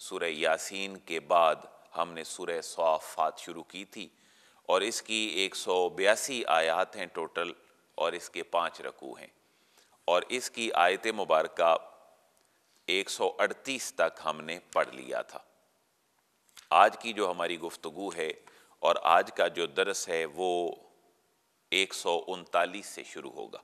सुरह यासीन के बाद हमने सुरह सौफ़ात शुरू की थी और इसकी एक सौ बयासी आयात हैं टोटल और इसके पाँच रकू हैं और इसकी आयत मुबारक एक सौ अड़तीस तक हमने पढ़ लिया था आज की जो हमारी गुफ्तु है और आज का जो दरस है वो एक सौ उनतालीस से शुरू होगा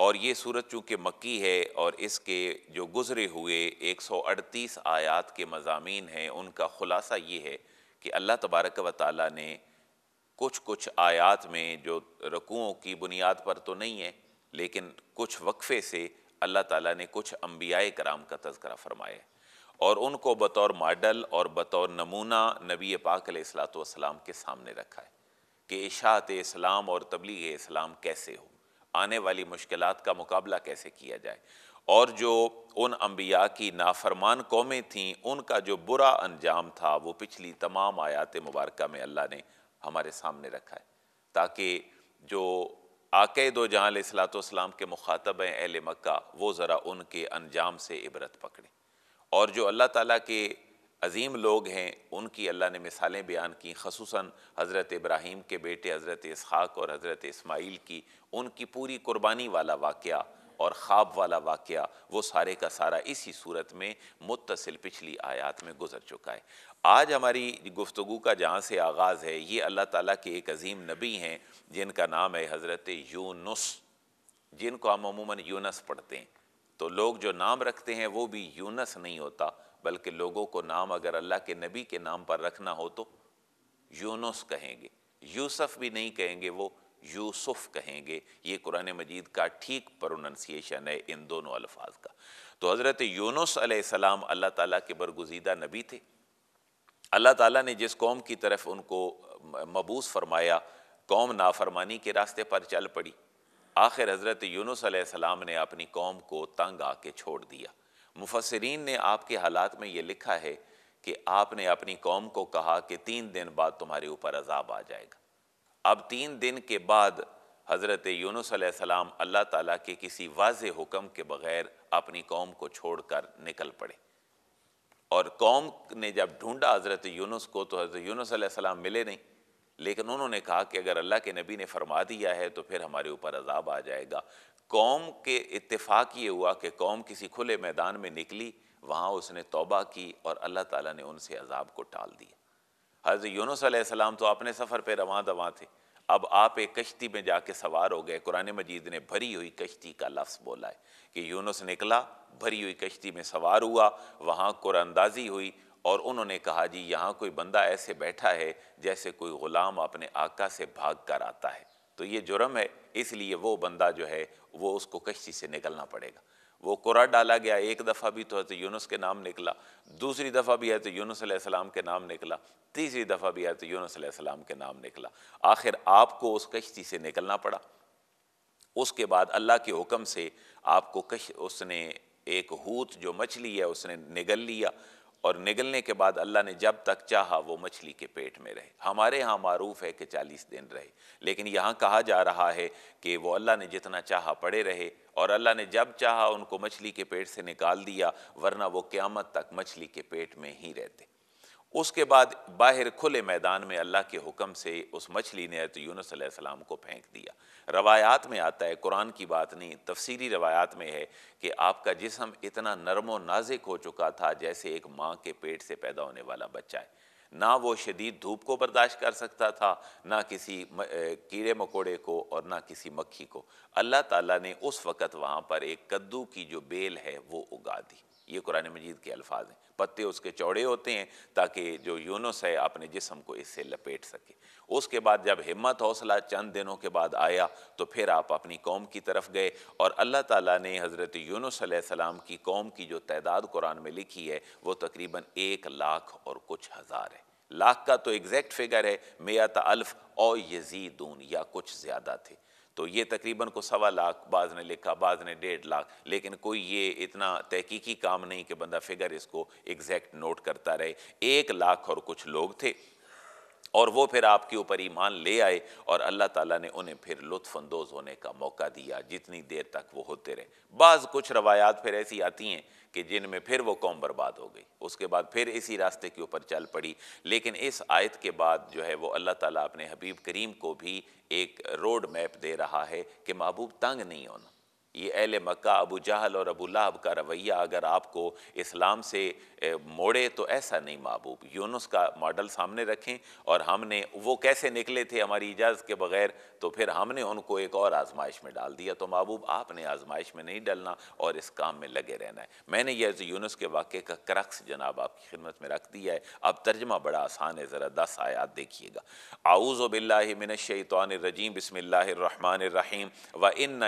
और ये सूरत चूँकि मक्की है और इसके जो गुज़रे हुए 138 आयात के मजामी हैं उनका ख़ुलासा ये है कि अल्लाह तबारक व ताली ने कुछ कुछ आयात में जो रकूओं की बुनियाद पर तो नहीं है लेकिन कुछ वक्फ़े से अल्लाह ताला ने कुछ अम्बिया कराम का तस्करा फरमाया है और उनको बतौर मॉडल और बतौर नमूना नबी पाक सलाम के सामने रखा है कि इशात इस्लाम और तबलीग इस्लाम कैसे होगी आने वाली मुश्किल का मुकाबला कैसे किया जाए और जो उन अम्बिया की नाफरमान कौमें थीं उनका जो बुरा अंजाम था वो पिछली तमाम आयात मुबारक में अल्लाह ने हमारे सामने रखा है ताकि जो आके दो जहाँ सलाम के मुखातब हैं अहल मक्का वो ज़रा उनके अनजाम से इबरत पकड़ें और जो अल्लाह ताली के अजीम लोग हैं उनकी अल्लाह ने मिसालें बयान की खसूस हज़रत इब्राहिम के बेटे हज़रत इसहाक और हज़रत इसमाइल की उनकी पूरी कुर्बानी वाला वाक़ और ख़्वाब वाला वाक़ वो सारे का सारा इसी सूरत में मुतसिल पिछली आयात में गुजर चुका है आज हमारी गुफ्तु का जहाँ से आगाज़ है ये अल्लाह ताली के एक अजीम नबी हैं जिनका नाम है हज़रत यूनुस जिनको हम अमूमन यूनस पढ़ते हैं तो लोग जो नाम रखते हैं वो भी यूनस नहीं होता बल्कि लोगों को नाम अगर अल्लाह के नबी के नाम पर रखना हो तो यूनुस कहेंगे यूसुफ भी नहीं कहेंगे वो यूसुफ कहेंगे ये कुरान मजीद का ठीक प्रोनंसिएशन है इन दोनों अल्फाज का तो हज़रत यूनुस सलाम अल्लाह ताला के बरगुजीदा नबी थे अल्लाह ताला ने जिस कौम की तरफ उनको मबूस फरमाया कौम नाफरमानी के रास्ते पर चल पड़ी आखिर हज़रत यूनुस सलाम ने अपनी कौम को तंग आके छोड़ दिया मुफसरीन ने आपके हालात में ये लिखा है कि आपने अपनी कौम को कहा कि तीन दिन बाद तुम्हारे ऊपर अजाब आ जाएगा अब तीन दिन के बाद हज़रत यूनुस सलाम अल्लाह ताला के किसी वाज हुक्म के बग़ैर अपनी कौम को छोड़ कर निकल पड़े और कौम ने जब ढूंढा हज़रत यूनुस को तो हज़रत यूनुस सलाम मिले नहीं लेकिन उन्होंने कहा कि अगर अल्लाह के नबी ने फरमा दिया है तो फिर हमारे ऊपर अजाब आ जाएगा कौम के इतफाक़ ये हुआ कि कौम किसी खुले मैदान में निकली वहाँ उसने तोबा की और अल्लाह ताला ने उनसे अजाब को टाल दिया हजरत यूनुस सलाम तो अपने सफ़र पर रवा दवा थे अब आप एक कश्ती में जाके सवार हो गए कुरान मजीद ने भरी हुई कश्ती का लफ्ज़ बोला है कि यूनुस निकला भरी हुई कश्ती में सवार हुआ वहाँ कुरानंदाजी हुई और उन्होंने कहा जी यहाँ कोई बंदा ऐसे बैठा है जैसे कोई ग़ुलाम अपने आका से भाग कर आता है तो ये जुर्म है इसलिए वो बंदा जो है वो उसको कश्ती से निकलना पड़ेगा वो कुरा डाला गया एक दफ़ा भी तो हजरत यूनुस के नाम निकला दूसरी दफ़ा भी हजरत यूनुस सलाम के नाम निकला तीसरी दफ़ा भी हजरत यूनुस सलाम के नाम निकला आखिर आपको उस कश्ती से निकलना पड़ा उसके बाद अल्लाह के हुक्म से आपको कश उसने एक हूत जो मछली है उसने निगल लिया और निगलने के बाद अल्लाह ने जब तक चाहा वो मछली के पेट में रहे हमारे यहाँ मारूफ है कि चालीस दिन रहे लेकिन यहाँ कहा जा रहा है कि वो अल्लाह ने जितना चाहा पड़े रहे और अल्लाह ने जब चाहा उनको मछली के पेट से निकाल दिया वरना वो क़्यामत तक मछली के पेट में ही रहते उसके बाद बाहर खुले मैदान में अल्लाह के हुक्म से उस मछली ने तो यूनस सलाम को फेंक दिया रवायात में आता है कुरान की बात नहीं तफसीरी रवायात में है कि आपका जिसम इतना नरम व नाजिक हो चुका था जैसे एक माँ के पेट से पैदा होने वाला बच्चा है ना वो शदीद धूप को बर्दाश्त कर सकता था ना किसी कीड़े मकोड़े को और ना किसी मक्खी को अल्लाह ताला ने उस वक़्त वहाँ पर एक कद्दू की जो बेल है वो उगा दी ये कुरान मजीद के अल्फाज हैं पत्ते उसके चौड़े होते हैं ताकि जो यूनस है अपने जिसम को इससे लपेट सके उसके बाद जब हिम्मत हौसला चंद दिनों के बाद आया तो फिर आप अपनी कौम की तरफ गए और अल्लाह ताला ने हज़रत यूनस सलाम की कौम की जो तादाद कुरान में लिखी है वो तकरीबन एक लाख और कुछ हज़ार है लाख का तो एग्जैक्ट फिगर है मेयात अल्फ और यजीदून या कुछ ज़्यादा थे तो ये तकरीबन को सवा लाख बाद ने लिखा बाद ने डेढ़ लाख लेकिन कोई ये इतना तहकीकी काम नहीं कि बंदा फिगर इसको एग्जैक्ट नोट करता रहे एक लाख और कुछ लोग थे और वो फिर आपके ऊपर ईमान ले आए और अल्लाह ताला ने उन्हें फिर लुत्फानंदोज़ होने का मौका दिया जितनी देर तक वो होते रहे बाज़ कुछ रवायात फिर ऐसी आती हैं कि जिनमें फिर वो कौम बर्बाद हो गई उसके बाद फिर इसी रास्ते के ऊपर चल पड़ी लेकिन इस आयत के बाद जो है वो अल्लाह ताला अपने हबीब करीम को भी एक रोड मैप दे रहा है कि महबूब तंग नहीं होना ये अहल मक्का अबू जहल और अबू लाभ का रवैया अगर आपको इस्लाम से मोड़े तो ऐसा नहीं महबूब यूनुस का मॉडल सामने रखें और हमने वो कैसे निकले थे हमारी इजाज़त के बगैर तो फिर हमने उनको एक और आजमाइश में डाल दिया तो महबूब आपने आजमाइश में नहीं डलना और इस काम में लगे रहना है मैंने यह यूनुस के वाक़े का क्रक्स जनाब आपकी खिदमत में रख दिया है अब तर्जमा बड़ा आसान है ज़रा दस आयात देखिएगा आऊज़ बिल्ला मिनशान रजीम बसमिल्लर रहीम व इन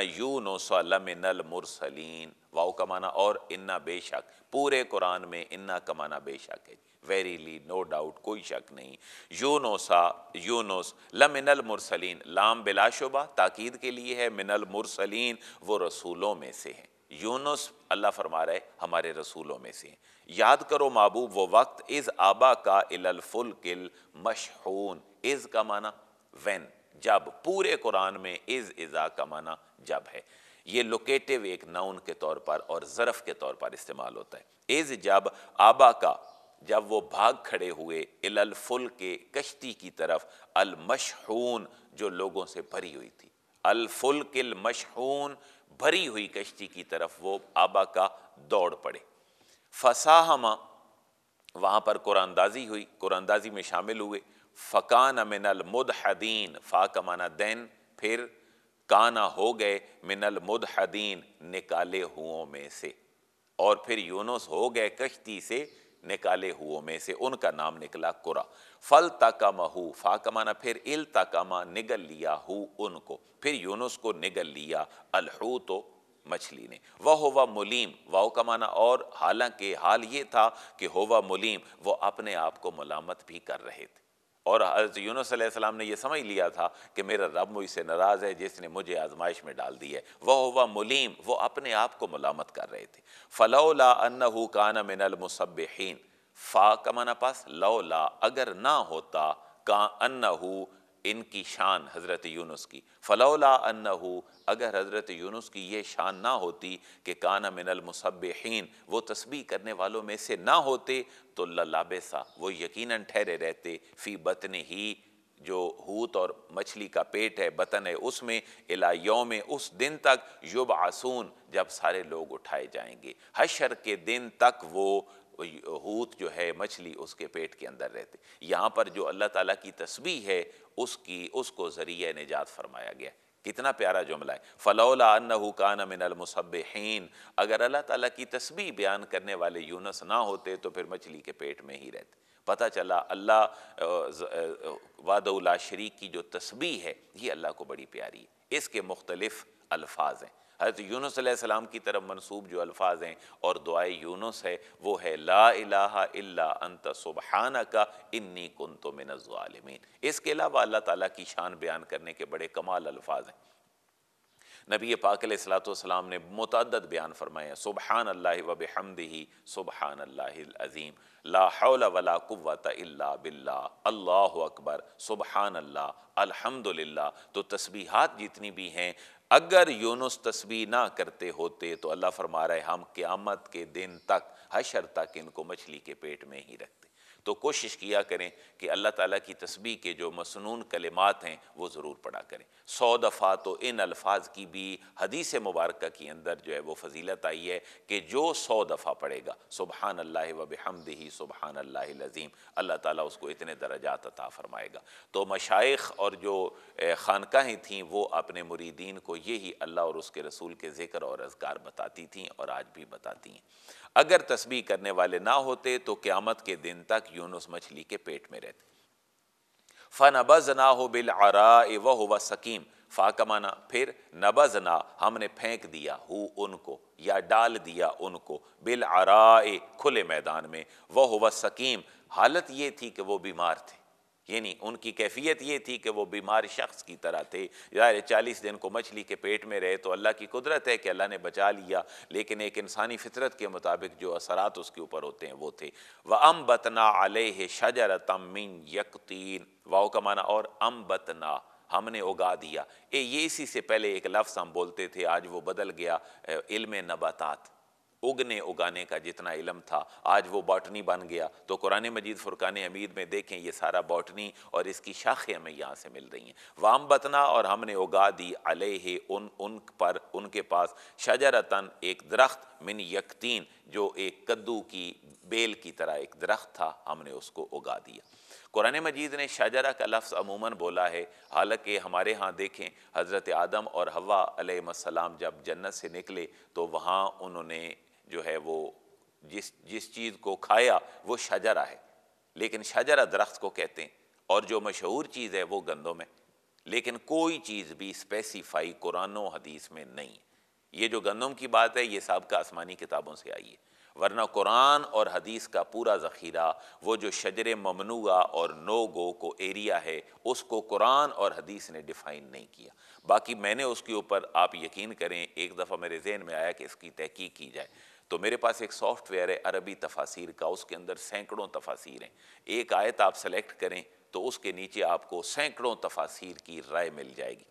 नो सल लमिनल मुरसलीन वाओ कमाना और इन्ना बेशक पूरे कुरान में इन्ना कमाना बेशक है वेरीली नो डाउट कोई शक नहीं यूनोसा यूनोस लमिनल मुरसलीन लाम बिलाशुबा ताकीद के लिए है मिनल मुरसलीन वो रसूलों में से हैं यूनुस अल्लाह फरमा रहे हमारे रसूलों में से याद करो महबूब वो वक्त इज़ आबा का इलफुल किल मशहून इज़ का माना वेन जब पूरे कुरान में इज़ इज़ा का माना जब है ये लोकेटिव एक नाउन के तौर पर और ज़रफ़ के तौर पर इस्तेमाल होता है एज जब आबा का जब वो भाग खड़े हुए अलफुल के कश्ती की तरफ अलमशहून जो लोगों से भरी हुई थी अलफुल मशहून भरी हुई कश्ती की तरफ वो आबा का दौड़ पड़े फसाहमा वहां पर कुरानदाजी हुई कुरानदाजी में शामिल हुए फ़कान अमिनल मुदहदीन फ़ाक माना दैन फिर काना हो गए मिनल मुदहदीन निकाले हुओं में से और फिर यूनुस हो गए कश्ती से निकाले हुओं में से उनका नाम निकला कुरा फल तकमा हु कमाना फिर इल तकमा निगल लिया हु उनको फिर यूनुस को निगल लिया अलहू तो मछली ने वह होवा मुलीम वाह कमाना और हालांकि हाल ये था कि होवा मुलीम वो अपने आप को मलामत भी कर रहे थे और हज़रत यूनुस अलैहिस्सलाम ने यह समझ लिया था कि मेरा रब मुझसे नाराज़ है जिसने मुझे आजमाइश में डाल दी है वह हुआ मुलीम वो अपने आप को मलामत कर रहे थे फ़लौला अन्ना काना मुसबिन फ़ा का माना पास लौला अगर ना होता का अन्ना इनकी शान हज़रत यूनुस की फ़लौला हो अगर हज़रत यूनुस की ये शान ना होती कि काना मिनल मुसब्बीन वो तस्बी करने वालों में से ना होते तो लल्लाबेसा वो यकीनन ठहरे रहते फ़ी बतन ही जो हूत और मछली का पेट है बतन है उसमें इला योम उस दिन तक युब आसून जब सारे लोग उठाए जाएंगे हशर के दिन तक वो हूत जो है मछली उसके पेट के अंदर रहते यहाँ पर जो अल्लाह ताला की तस्वीर है उसकी उसको ज़रिए निजात फरमाया गया कितना प्यारा जुमला है फ़लौला अन्नहु कान मिनलमसबिन अगर अल्लाह ताला की तस्वीर बयान करने वाले यूनस ना होते तो फिर मछली के पेट में ही रहते पता चला अल्लाह उला शरीक की जो तस्वीर है ये अल्लाह को बड़ी प्यारी है इसके मुख्तलिफ़ अल्फाज हैं हज़रत यूनुस सलाम की तरफ मनसूब जो अल्फाज हैं और दुआ यूनुस है वो है ला इलाहा इल्ला अंत सुबहाना का इन्नी कन तो मिनज़ालमीन इसके अलावा अल्लाह ताला की शान बयान करने के बड़े कमाल अल्फाज हैं नबी पाक सलाम ने मतदद बयान फरमाया सुबहान अल्लाह वब हमदही सुबहान अल्लाज़ीम लाहौल वला कुत अल्ला बिल्ला अल्लाह अकबर सुबहान अल्लाह अलहमदिल्ला तो तस्बीहात जितनी भी हैं अगर यूनुस तस्वीर ना करते होते तो अल्लाह फरमा रहे हम क़्यामत के दिन तक हशर तक इनको मछली के पेट में ही रखते तो कोशिश किया करें कि अल्लाह ताला की तस्बी के जो मसनून कलिमात हैं वो ज़रूर पढ़ा करें सौ दफ़ा तो इन अल्फाज की भी हदीस मुबारक के अंदर जो है वो फजीलत आई है कि जो सौ दफ़ा पढ़ेगा सुबहान अल्लाह वब हमदही सुबहान अल्लाह लजीम अल्लाह ताला उसको इतने दर्जात अता फ़रमाएगा तो मशाइख और जो खानकाहें थीं वो अपने मुरीदीन को यही अल्लाह और उसके रसूल के ज़िक्र और अजगार बताती थी और आज भी बताती हैं अगर तस्बी करने वाले ना होते तो क़्यामत के दिन तक यूनुस मछली के पेट में रहते फ़न ना हो बिल आरा ए हो व सकीम फ़ा कमाना फिर ना हमने फेंक दिया हु उनको या डाल दिया उनको बिल आरा खुले मैदान में वह हुआ सकीम हालत ये थी कि वो बीमार थे यानी उनकी कैफियत ये थी कि वो बीमार शख्स की तरह थे ज़ाहिर चालीस दिन को मछली के पेट में रहे तो अल्लाह की कुदरत है कि अल्लाह ने बचा लिया लेकिन एक इंसानी फितरत के मुताबिक जो असरात उसके ऊपर होते हैं वो थे वह अम बतना अलह शजर तमिन यकतीन वाओ का माना और अम बतना हमने उगा दिया ए ये इसी से पहले एक लफ्ज़ हम बोलते थे आज वो बदल गया इल्म नबातात उगने उगाने का जितना इलम था आज वो बॉटनी बन गया तो कुरान मजीद फ़ुरकान हमीद में देखें ये सारा बॉटनी और इसकी शाखें हमें यहाँ से मिल रही हैं वाम बतना और हमने उगा दी ही उन उन पर उनके पास शजरतन एक दरख्त मिन यकतीन जो एक कद्दू की बेल की तरह एक दरख्त था हमने उसको उगा दिया कुरान मजीद ने शाजरा का लफ्ज़ अमूमन बोला है हालांकि हमारे यहाँ देखें हज़रत आदम और हवा अलैहिस्सलाम जब जन्नत से निकले तो वहाँ उन्होंने जो है वो जिस जिस चीज़ को खाया वो शजरा है लेकिन शजरा दरख्त को कहते हैं और जो मशहूर चीज़ है वो गंदों में लेकिन कोई चीज़ भी स्पेसिफाई कुरानो हदीस में नहीं ये जो गंदम की बात है ये सबका आसमानी किताबों से आई है वरना कुरान और हदीस का पूरा ज़ख़ीरा वो जो शजर ममनुआ और नो गो को एरिया है उसको कुरान और हदीस ने डिफ़ाइन नहीं किया बाकी मैंने उसके ऊपर आप यकीन करें एक दफ़ा मेरे जहन में आया कि इसकी तहकीक की जाए तो मेरे पास एक सॉफ्टवेयर है अरबी तफासिर का उसके अंदर सैकड़ों तफासिर हैं एक आयत आप सेलेक्ट करें तो उसके नीचे आपको सैकड़ों तफासिर की राय मिल जाएगी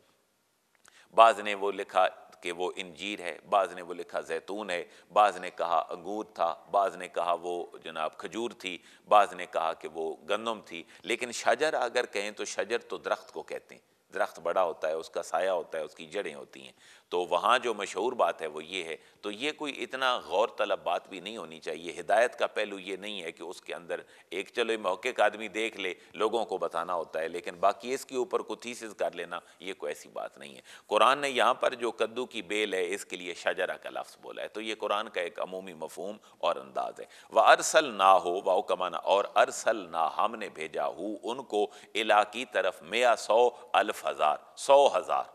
बाज ने वो लिखा कि वो इंजीर है बाज़ ने वो लिखा जैतून है बाज़ ने कहा अंगूर था बाज़ ने कहा वो जनाब खजूर थी बाज़ ने कहा कि वो गंदम थी लेकिन शजर अगर कहें तो शजर तो दरख्त को कहते हैं दरख्त बड़ा होता है उसका साया होता है उसकी जड़ें होती हैं तो वहाँ जो मशहूर बात है वो ये है तो ये कोई इतना गौर तलब बात भी नहीं होनी चाहिए हिदायत का पहलू ये नहीं है कि उसके अंदर एक चलो मौके का आदमी देख ले लोगों को बताना होता है लेकिन बाकी इसके ऊपर को थीसिस कर लेना ये कोई ऐसी बात नहीं है कुरान ने यहाँ पर जो कद्दू की बेल है इसके लिए शाजरा का लफ्स बोला है तो ये कुरान का एक अमूमी मफहम और अंदाज है वह अरसल ना हो वाओ कमाना और अरसल ना हमने भेजा हु उनको इलाकी की तरफ मेया सौ अल्फ हज़ार सौ हज़ार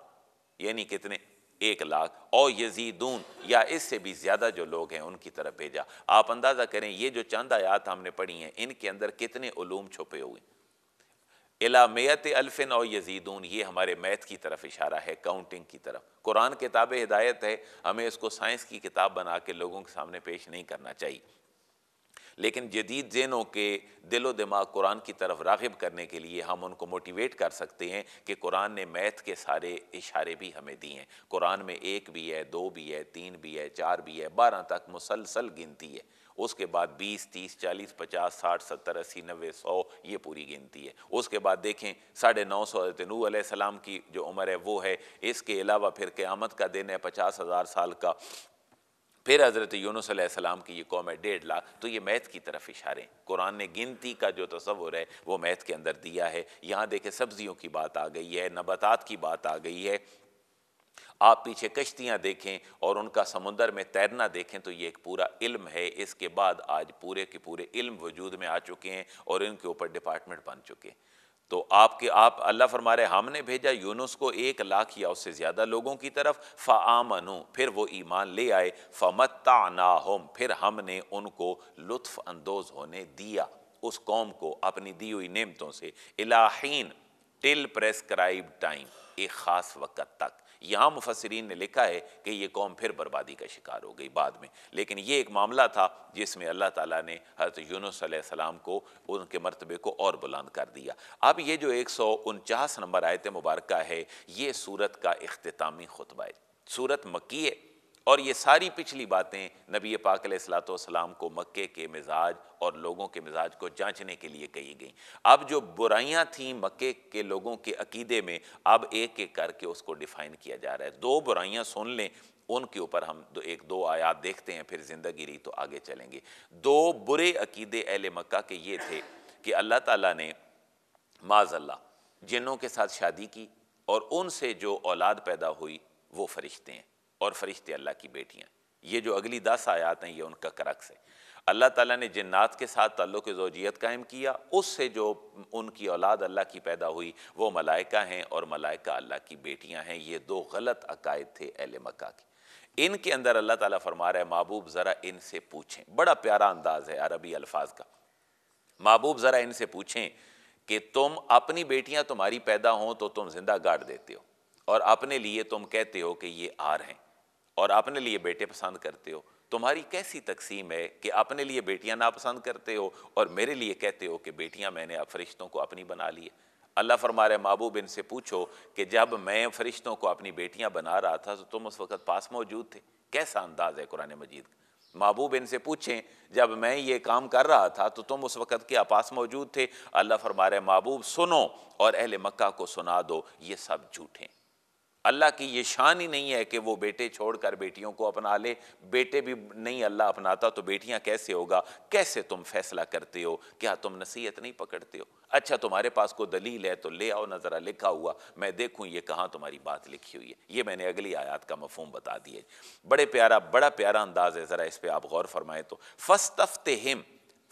यानी कितने एक लाख और यजीदून या इससे भी ज़्यादा जो लोग हैं उनकी तरफ भेजा आप अंदाज़ा करें ये जो चंद आयात हमने पढ़ी है इनके अंदर कितने ूम छुपे हुए इलामेत अल्फिन और यजीदून ये हमारे मैथ की तरफ इशारा है काउंटिंग की तरफ कुरान किताब हिदायत है हमें इसको साइंस की किताब बना के लोगों के सामने पेश नहीं करना चाहिए लेकिन जदीद जेनों के दिलो दिमाग कुरान की तरफ रागब करने के लिए हम उनको मोटिवेट कर सकते हैं कि कुरान ने मैथ के सारे इशारे भी हमें दिए हैं कुरान में एक भी है दो भी है तीन भी है चार भी है बारह तक मुसलसल गिनती है उसके बाद बीस तीस चालीस पचास साठ सत्तर अस्सी नबे सौ ये पूरी गिनती है उसके बाद देखें साढ़े नौ सौ तनू सलाम की जो उम्र है वो है इसके अलावा फिर क़्यामत का दिन है पचास हज़ार साल का फिर हज़रत यूनुस सलाम की ये कौम है डेढ़ लाख तो ये मैथ की तरफ इशारे कुरान ने गिनती का जो तस्वर है वो मैथ के अंदर दिया है यहाँ देखे सब्जियों की बात आ गई है नबातात की बात आ गई है आप पीछे कश्तियाँ देखें और उनका समुंदर में तैरना देखें तो ये एक पूरा इल्म है इसके बाद आज पूरे के पूरे इल्म वजूद में आ चुके हैं और इनके ऊपर डिपार्टमेंट बन चुके हैं तो आपके आप अल्लाह फरमा रहे हमने भेजा यूनुस को एक लाख या उससे ज़्यादा लोगों की तरफ फ़ामनु फिर वो ईमान ले आए फ़मत्ता होम फिर हमने उनको लुत्फ़ अंदोज़ होने दिया उस कौम को अपनी दी हुई नेमतों से इलाहीन टिल प्रेस्क्राइब टाइम एक ख़ास वक़्त तक यहां मुफसरीन ने लिखा है कि यह कौम फिर बर्बादी का शिकार हो गई बाद में लेकिन यह एक मामला था जिसमें अल्लाह तला ने हजरत यूनुसम को उनके मरतबे को और बुलंद कर दिया अब यह जो एक सौ उनचास नंबर आयत मुबारक है यह सूरत का अख्तामी खुतबा है सूरत मकी है और ये सारी पिछली बातें नबी पाक सलाम को मक्के के मिजाज और लोगों के मिजाज को जांचने के लिए कही गई अब जो बुराइयां थीं मक्के के लोगों के अकीदे में अब एक एक करके उसको डिफ़ाइन किया जा रहा है दो बुराइयां सुन लें उनके ऊपर हम दो एक दो आयात देखते हैं फिर ज़िंदगी रही तो आगे चलेंगे दो बुरे अकीदे अहल मक्का के ये थे कि अल्लाह ताला ने माजल्ला जिनों के साथ शादी की और उनसे जो औलाद पैदा हुई वो फरिश्ते हैं और फरिश्ते अल्लाह की बेटियाँ ये जो अगली दस आयात हैं ये उनका करक्स है अल्लाह ताला ने जन्नात के साथ तल्लुक जोजियत कायम किया उससे जो उनकी औलाद अल्लाह की पैदा हुई वो मलाइका हैं और मलाइका अल्लाह की बेटियां हैं ये दो गलत अकायद थे अहल मक्का के इनके अंदर अल्लाह ताला फरमा रहा है महबूब ज़रा इनसे पूछें बड़ा प्यारा अंदाज है अरबी अल्फाज का महबूब ज़रा इनसे पूछें कि तुम अपनी बेटियाँ तुम्हारी पैदा हों तो तुम जिंदा गाड़ देते हो और अपने लिए तुम कहते हो कि ये आर हैं और अपने लिए बेटे पसंद करते हो तुम्हारी कैसी तकसीम है कि अपने लिए बेटियां नापसंद करते हो और मेरे लिए कहते हो कि बेटियां मैंने आप फरिश्तों को अपनी बना ली है अल्लाह फरमा रहे महबूब इनसे पूछो कि जब मैं फरिश्तों को अपनी बेटियां बना रहा था तो तुम उस वक़्त पास मौजूद थे कैसा अंदाज़ है कुरान मजीद महबूब इनसे पूछें जब मैं ये काम कर रहा था तो तुम उस वक़्त के आपास मौजूद थे अल्लाह फरमा रहे महबूब सुनो और अहल मक्का को सुना दो ये सब झूठे अल्लाह की ये शान ही नहीं है कि वो बेटे छोड़कर बेटियों को अपना ले बेटे भी नहीं अल्लाह अपनाता तो बेटियां कैसे होगा कैसे तुम फैसला करते हो क्या तुम नसीहत नहीं पकड़ते हो अच्छा तुम्हारे पास कोई दलील है तो ले आओ ना ज़रा लिखा हुआ मैं देखूं ये कहां तुम्हारी बात लिखी हुई है ये मैंने अगली आयात का मफहम बता दिए बड़े प्यारा बड़ा प्यारा अंदाज है ज़रा इस पर आप गौर फरमाए तो फस्तफ़ हिम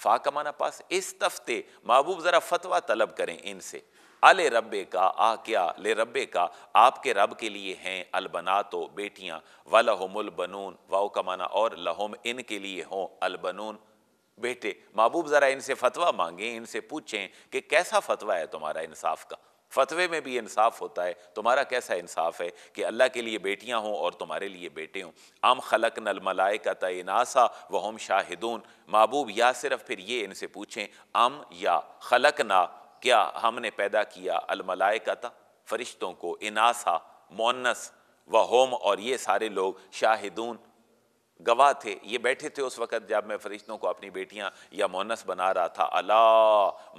फ़ा कमाना पास इस तफ्ते महबूब ज़रा फतवा तलब करें इनसे अले रब्बे का आ क्या ले रब्बे का आपके रब के लिए हैं अलबना तो बेटियाँ व लहमुल बनून वाओ का माना और लहम इन के लिए हों अलबनून बेटे महबूब ज़रा इनसे फतवा मांगें इनसे पूछें कि कैसा फतवा है तुम्हारा इंसाफ का फतवे में भी इंसाफ होता है तुम्हारा कैसा इंसाफ है कि अल्लाह के लिए बेटियां हों और तुम्हारे लिए बेटे हों आम खलक नल मलाय का तनासा वहम शाहिदून महबूब या सिर्फ फिर ये इनसे पूछें अम या खलक ना क्या हमने पैदा किया था फरिश्तों को इनासा मोनस व होम और ये सारे लोग शाहिदून गवाह थे ये बैठे थे उस वक़्त जब मैं फरिश्तों को अपनी बेटियां या मोनस बना रहा था अला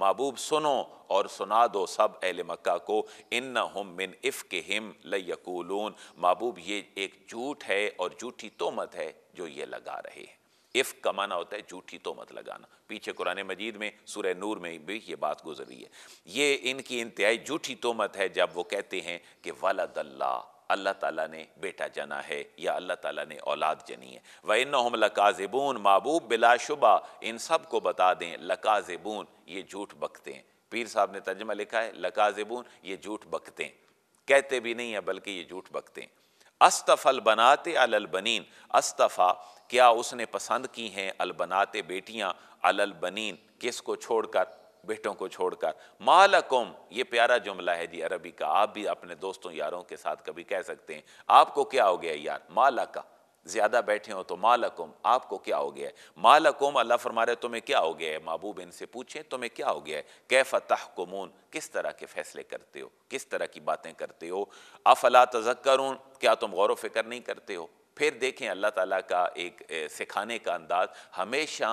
महबूब सुनो और सुना दो सब अहल मक्का को इन हम मिन इफ़ के हिम लकूलून महबूब ये एक झूठ है और झूठी तोमत है जो ये लगा रहे हैं इफ़ कमाना होता है झूठी तो मत लगाना पीछे कुरान मजीद में सुरह नूर में भी ये बात गुजरी है ये इनकी इंतहाई झूठी तो मत है जब वो कहते हैं कि वलद अल्लाह अल्लाह ताला ने बेटा जना है या अल्लाह ताला ने औलाद जनी है व इन लकाजबून महबूब बिलाशुबा इन सब को बता दें लकाजबून ये झूठ बकते हैं पीर साहब ने तर्जमा लिखा है लकाजबून ये झूठ बकते हैं कहते भी नहीं है बल्कि ये झूठ बकते हैं अस्तफ़ल बनाते अलबनीन अस्तफ़ा क्या उसने पसंद की हैं अलबनात बेटियाँ अलबनीन किस को छोड़कर बेटों को छोड़कर मालकुम ये प्यारा जुमला है जी अरबी का आप भी अपने दोस्तों यारों के साथ कभी कह सकते हैं आपको क्या हो गया यार माला का ज़्यादा बैठे हो तो मालकुम आपको क्या हो गया है मालकुम अल्लाह फरमा रहे तुम्हें क्या हो गया है महबूब इनसे पूछे तुम्हें क्या हो गया है कैफ तहकुमून किस तरह के फ़ैसले करते हो किस तरह की बातें करते हो अफला तजक्कर क्या तुम गौर व फिक्र नहीं करते हो फिर देखें अल्लाह ताला का एक सिखाने का अंदाज हमेशा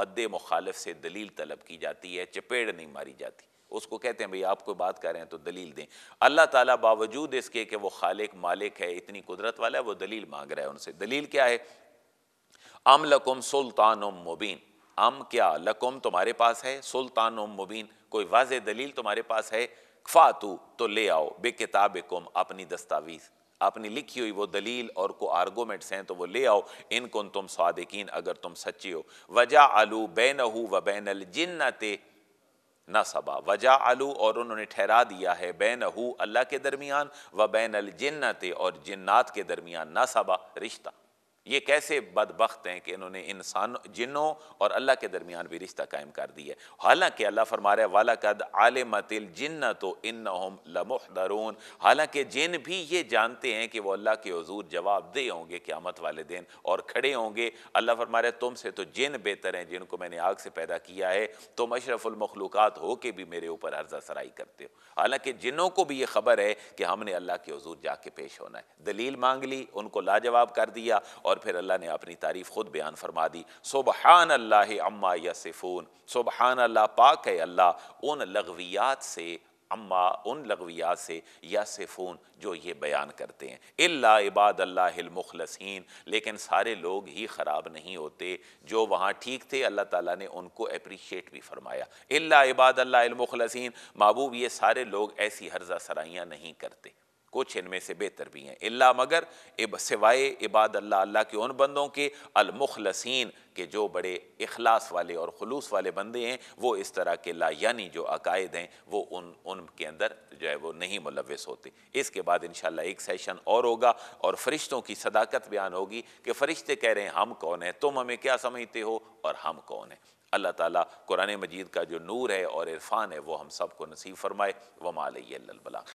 मद मुखालफ से दलील तलब की जाती है चपेड़ नहीं मारी जाती उसको कहते हैं भाई आप कोई बात कर रहे हैं तो दलील दें अल्लाह ताला बावजूद इसके कि वो खालिक मालिक है इतनी कुदरत वाला है वो दलील मांग रहा है उनसे दलील क्या है अम लकुम सुल्तान मुबीन अम क्या लकुम तुम्हारे पास है सुल्तान मुबीन कोई वाज दलील तुम्हारे पास है फातू तो ले आओ बे किताब अपनी दस्तावीज़ अपनी लिखी हुई वो दलील और को आर्गोमेंट्स हैं तो वो ले आओ इन तुम सादिकीन अगर तुम सच्चे हो वजा आलू बैन व बैन अल अलजिन्नत न सबा वजा आलू और उन्होंने ठहरा दिया है बैन अल्लाह के दरमियान व बैन अल ते और जिन्नात के दरमियान न सबा रिश्ता ये कैसे बदबخت हैं कि इन्होंने इंसान जिनों और अल्लाह के दरमियान भी रिश्ता कायम कर दिया हालांकि अल्लाह फरमा रहा वाला कद आलमतिल जिन्न तो इन लमुहदरून हालांकि जिन भी ये जानते हैं कि वो अल्लाह के हजूर जवाब दे होंगे क्यामत वाले दिन और खड़े होंगे अल्लाह फरमा रहा तुमसे तो जिन बेहतर हैं जिनको मैंने आग से पैदा किया है तुम अशरफुलमखलूक हो के भी मेरे ऊपर अर्जा सराई करते हो हालांकि जिन्हों को भी ये खबर है कि हमने अल्लाह के हजूर जाके पेश होना है दलील मांग ली उनको लाजवाब कर दिया और और फिर अल्लाह ने अपनी तारीफ़ ख़ुद बयान फरमा दी सुबहान अल्लाह अम्मा यसिफून सुबहान अल्लाह पाक है अल्लाह उन लगवियात से अम्मा उन लगवियात से यासिफून जो ये बयान करते हैं इल्ला इबाद अल्लाहमखलसिन लेकिन सारे लोग ही ख़राब नहीं होते जो वहाँ ठीक थे अल्लाह ताला ने उनको अप्रिशिएट भी फरमाया इल्ला इबाद अल्लाहमखलसिन महबूब ये सारे लोग ऐसी हर्जा सराइयाँ नहीं करते कुछ इनमें से बेहतर भी हैं अल्ला मगर इब सिवाए इबाद अल्लाह अल्लाह के उन बंदों के अलमुखलसिन के जो बड़े अखलास वाले और खलूस वाले बंदे हैं वो इस तरह के ला यानी जो अकायद हैं वो उन उनके अंदर जो है वो नहीं मुलविस होते इसके बाद इन एक सेशन और होगा और फरिश्तों की सदाकत बयान होगी कि फरिश्ते कह रहे हैं हम कौन हैं तुम हमें क्या समझते हो और हम कौन हैं अल्लाह ताला कुरान मजीद का जो नूर है और इरफान है वो हम सबको नसीब फरमाए वमा अलबला